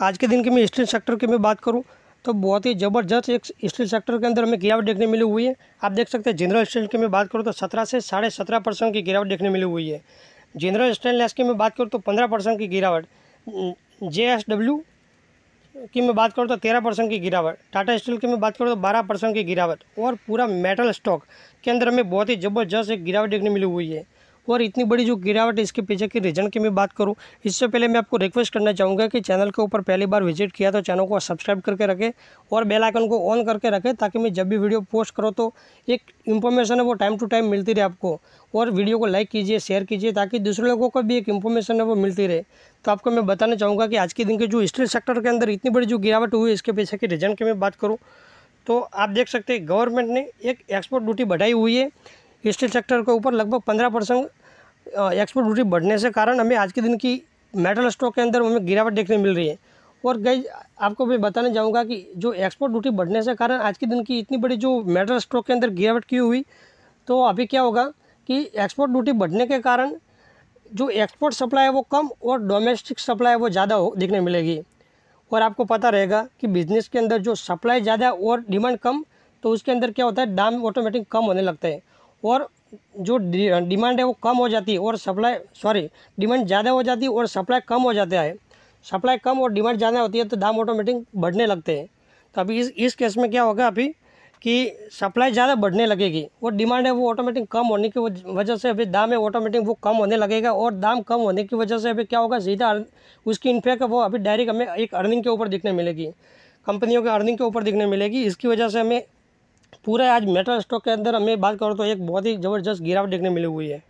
आज के दिन की मैं स्टील सेक्टर की मैं बात करूँ तो बहुत ही ज़बरदस्त एक स्टील सेक्टर के अंदर हमें गिरावट देखने मिली हुई है आप देख सकते हैं जनरल स्टील की मैं बात करूँ तो सत्रह से साढ़े सत्रह परसेंट की गिरावट देखने मिली हुई है जनरल स्टेनलेस की मैं बात करूँ तो पंद्रह परसेंट की गिरावट जे की मैं बात करूँ तो तेरह परसेंट की गिरावट टाटा स्टील की मैं बात करूँ तो बारह परसेंट की गिरावट और पूरा मेटल स्टॉक के अंदर हमें बहुत ही ज़बरदस्त एक गिरावट देखने मिली हुई है और इतनी बड़ी जो गिरावट इसके पीछे के रीजन की मैं बात करूँ इससे पहले मैं आपको रिक्वेस्ट करना चाहूँगा कि चैनल के ऊपर पहली बार विजिट किया तो चैनल को सब्सक्राइब करके रखें और बेलाइकन को ऑन करके रखें ताकि मैं जब भी वीडियो पोस्ट करो तो एक इन्फॉर्मेशन है वो टाइम टू टाइम मिलती रहे आपको और वीडियो को लाइक कीजिए शेयर कीजिए ताकि दूसरे लोगों को भी एक इन्फॉर्मेशन है वो मिलती रहे तो आपको मैं बताना चाहूँगा कि आज के दिन के जो स्टील सेक्टर के अंदर इतनी बड़ी जो गिरावट हुई इसके पीछे के रीजन की मैं बात करूँ तो आप देख सकते हैं गवर्नमेंट ने एक एक्सपोर्ट ड्यूटी बढ़ाई हुई है स्टील सेक्टर के ऊपर लगभग पंद्रह परसेंट एक्सपोर्ट ड्यूटी बढ़ने से कारण हमें आज के दिन की मेटल स्टॉक के अंदर हमें गिरावट देखने मिल रही है और गई आपको मैं बताने जाऊंगा कि जो एक्सपोर्ट ड्यूटी बढ़ने से कारण आज के दिन की इतनी बड़ी जो मेटल स्टॉक के अंदर गिरावट की हुई तो अभी क्या होगा कि एक्सपोर्ट ड्यूटी बढ़ने के कारण जो एक्सपोर्ट सप्लाई है वो कम और डोमेस्टिक सप्लाई है वो ज़्यादा हो देखने मिलेगी और आपको पता रहेगा कि बिज़नेस के अंदर जो सप्लाई ज़्यादा और डिमांड कम तो उसके अंदर क्या होता है दाम ऑटोमेटिक कम होने लगते हैं और जो डिमांड है वो कम हो जाती है और सप्लाई सॉरी डिमांड ज़्यादा हो जाती है और सप्लाई कम हो जाता है सप्लाई कम और डिमांड ज़्यादा होती है तो दाम ऑटोमेटिक बढ़ने लगते हैं तो अभी इस इस केस में क्या होगा अभी कि सप्लाई ज़्यादा बढ़ने लगेगी और डिमांड है वो ऑटोमेटिक कम होने की वजह से अभी दाम है ऑटोमेटिक वो कम होने लगेगा और दाम कम होने की वजह से अभी क्या होगा सीधा उसकी इन्फेक्ट वो अभी डायरेक्ट हमें एक अर्निंग के ऊपर दिखने मिलेगी कंपनियों के अर्निंग के ऊपर दिखने मिलेगी इसकी वजह से हमें पूरे आज मेटल स्टॉक के अंदर हमें बात करो तो एक बहुत ही ज़बरदस्त गिरावट देखने मिली हुई है